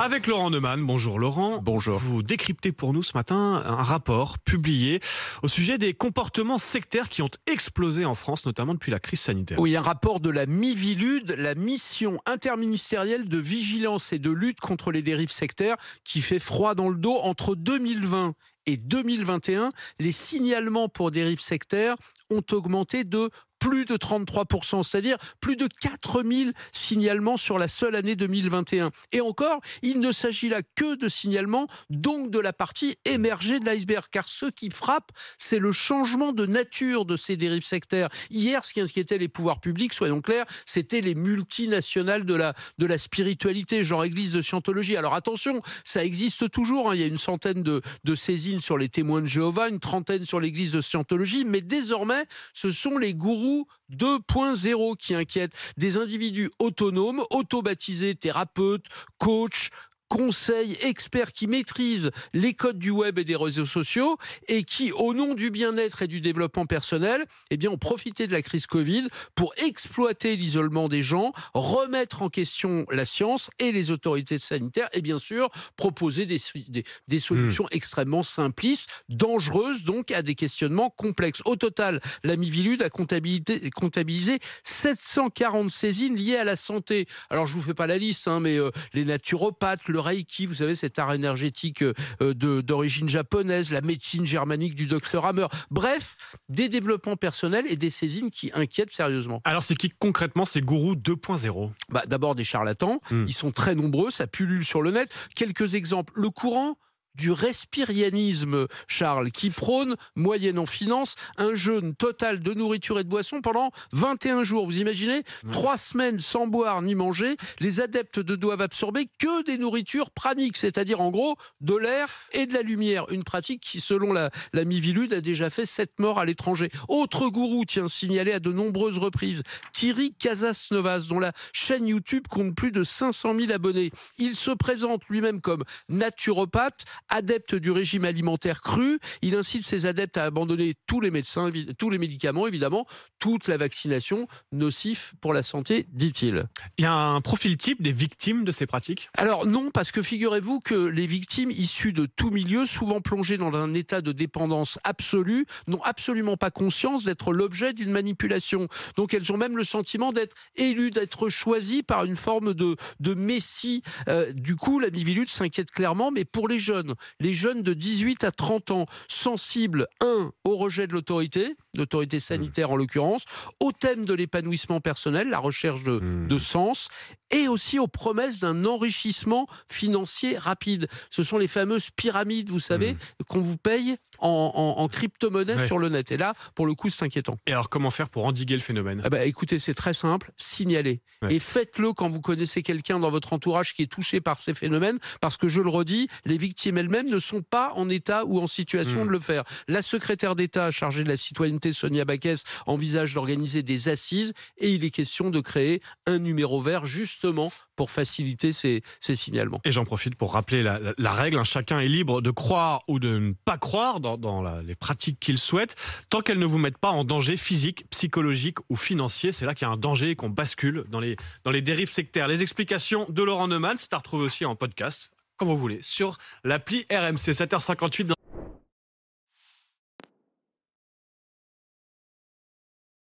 Avec Laurent Neumann. Bonjour Laurent. Bonjour. Vous décryptez pour nous ce matin un rapport publié au sujet des comportements sectaires qui ont explosé en France, notamment depuis la crise sanitaire. Oui, un rapport de la MIVILUD, la mission interministérielle de vigilance et de lutte contre les dérives sectaires, qui fait froid dans le dos entre 2020 et 2021, les signalements pour dérives sectaires ont augmenté de plus de 33%, c'est-à-dire plus de 4000 signalements sur la seule année 2021. Et encore, il ne s'agit là que de signalements, donc de la partie émergée de l'iceberg, car ce qui frappe, c'est le changement de nature de ces dérives sectaires. Hier, ce qui inquiétait les pouvoirs publics, soyons clairs, c'était les multinationales de la, de la spiritualité, genre église de scientologie. Alors attention, ça existe toujours, hein. il y a une centaine de, de saisines sur les témoins de Jéhovah, une trentaine sur l'église de scientologie, mais désormais, ce sont les gourous 2.0 qui inquiète. Des individus autonomes, auto-baptisés thérapeutes, coachs, conseils, experts qui maîtrisent les codes du web et des réseaux sociaux et qui, au nom du bien-être et du développement personnel, eh bien, ont profité de la crise Covid pour exploiter l'isolement des gens, remettre en question la science et les autorités sanitaires et bien sûr proposer des, hmm. solutions extrêmement simplistes, dangereuses donc à des questionnements complexes. Au total, la Mivilude a comptabilisé, 740 saisines liées à la santé. Alors je vous fais pas la liste, hein, mais euh, les naturopathes, le Reiki, vous savez, cet art énergétique euh, euh, d'origine japonaise, la médecine germanique du docteur Hammer. Bref, des développements personnels et des saisines qui inquiètent sérieusement. Alors, c'est qui concrètement ces gourous 2.0 bah, D'abord des charlatans, hmm. ils sont très nombreux, ça pullule sur le net. Quelques exemples, le courant du respirianisme, Charles, qui prône, moyenne en finance, un jeûne total de nourriture et de boisson pendant 21 jours. Vous imaginez Trois semaines sans boire ni manger, les adeptes ne doivent absorber que des nourritures praniques, c'est-à-dire en gros de l'air et de la lumière. Une pratique qui, selon la, la Mivilude, a déjà fait sept morts à l'étranger. Autre gourou, tient signalé à de nombreuses reprises, Thierry Casasnovas, dont la chaîne YouTube compte plus de 500 000 abonnés. Il se présente lui-même comme naturopathe, adepte du régime alimentaire cru. Il incite ses adeptes à abandonner tous les médecins, tous les médicaments, évidemment, toute la vaccination nocif pour la santé, dit-il. Il y a un profil type des victimes de ces pratiques Alors non, parce que figurez-vous que les victimes issues de tout milieu, souvent plongées dans un état de dépendance absolue, n'ont absolument pas conscience d'être l'objet d'une manipulation. Donc elles ont même le sentiment d'être élues, d'être choisies par une forme de, de messie. Euh, du coup, la Mivilude s'inquiète clairement, mais pour les jeunes, les jeunes de 18 à 30 ans, sensibles, un, au rejet de l'autorité, l'autorité sanitaire en l'occurrence, au thème de l'épanouissement personnel, la recherche de, hmm. de sens, et aussi aux promesses d'un enrichissement financier rapide. Ce sont les fameuses pyramides, vous savez, hmm. qu'on vous paye en, crypto-monnaie sur le net. Et là, pour le coup, c'est inquiétant. Et alors, comment faire pour endiguer le phénomène ah bah, Écoutez, c'est très simple, signalez. Et faites-le quand vous connaissez quelqu'un dans votre entourage qui est touché par ces phénomènes, parce que je le redis, les victimes elles-mêmes ne sont pas en état ou en situation hmm. de le faire. La secrétaire d'État chargée de la citoyenneté, Sonia Baquès, envisage d'organiser des assises et il est question de créer un numéro vert justement pour faciliter ces, signalements. Et j'en profite pour rappeler la, règle, hein. chacun est libre de croire ou de ne pas croire dans, les pratiques qu'il souhaite, tant qu'elles ne vous mettent pas en danger physique, psychologique ou financier. C'est là qu'il y a un danger qu'on bascule dans les, dans les dérives sectaires. Les explications de Laurent Neumann, c'est à retrouver aussi en podcast comme vous voulez, sur l'appli RMC 7h58.